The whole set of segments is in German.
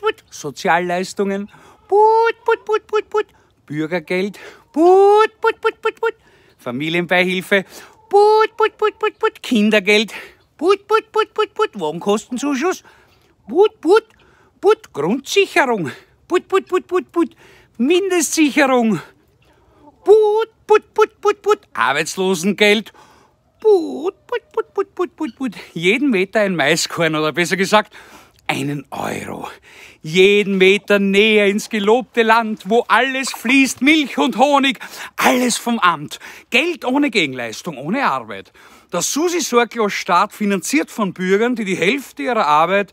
put, Sozialleistungen, put, put, put, put, put, Bürgergeld, put, put, put, put, put, Familienbeihilfe, put, put, put, put, put, Kindergeld, put, put, put, put, put, Wohnkostenzuschuss, put, put, put, Grundsicherung, put, put, put, put, put, Mindestsicherung, put, put, put, put, put, Arbeitslosengeld, put, put, put, put, put, put, put, jeden Meter ein Maiskorn oder besser gesagt einen Euro jeden Meter näher ins gelobte Land, wo alles fließt, Milch und Honig, alles vom Amt, Geld ohne Gegenleistung, ohne Arbeit. Der Susi Sorglos Staat finanziert von Bürgern, die die Hälfte ihrer Arbeit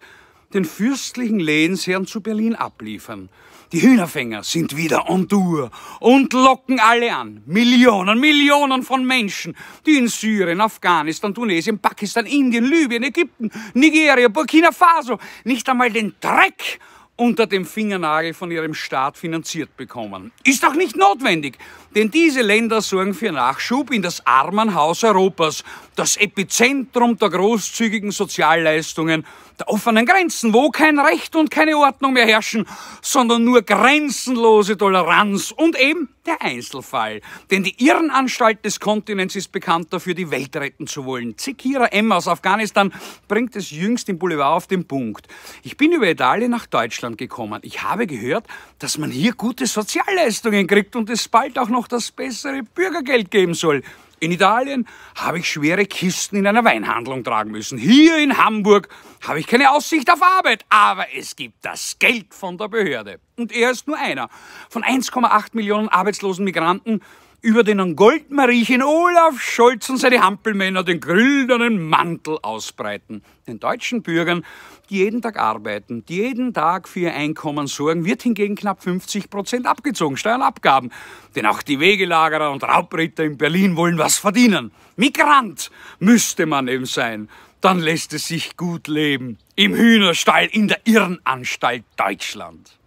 den fürstlichen Lehnsherren zu Berlin abliefern. Die Hühnerfänger sind wieder on Tour und locken alle an. Millionen, Millionen von Menschen, die in Syrien, Afghanistan, Tunesien, Pakistan, Indien, Libyen, Ägypten, Nigeria, Burkina Faso nicht einmal den Dreck unter dem Fingernagel von ihrem Staat finanziert bekommen. Ist auch nicht notwendig, denn diese Länder sorgen für Nachschub in das Armenhaus Europas, das Epizentrum der großzügigen Sozialleistungen, der offenen Grenzen, wo kein Recht und keine Ordnung mehr herrschen, sondern nur grenzenlose Toleranz und eben der Einzelfall. Denn die Irrenanstalt des Kontinents ist bekannt dafür, die Welt retten zu wollen. Zekira M. aus Afghanistan bringt es jüngst im Boulevard auf den Punkt. Ich bin über Italien nach Deutschland gekommen. Ich habe gehört, dass man hier gute Sozialleistungen kriegt und es bald auch noch das bessere Bürgergeld geben soll. In Italien habe ich schwere Kisten in einer Weinhandlung tragen müssen. Hier in Hamburg habe ich keine Aussicht auf Arbeit, aber es gibt das Geld von der Behörde. Und er ist nur einer von 1,8 Millionen arbeitslosen Migranten, über den an Goldmariechen Olaf Scholz und seine Hampelmänner den grünen Mantel ausbreiten. Den deutschen Bürgern, die jeden Tag arbeiten, die jeden Tag für ihr Einkommen sorgen, wird hingegen knapp 50 Prozent abgezogen, Steuern, Abgaben. Denn auch die Wegelagerer und Raubritter in Berlin wollen was verdienen. Migrant müsste man eben sein. Dann lässt es sich gut leben. Im Hühnerstall in der Irrenanstalt Deutschland.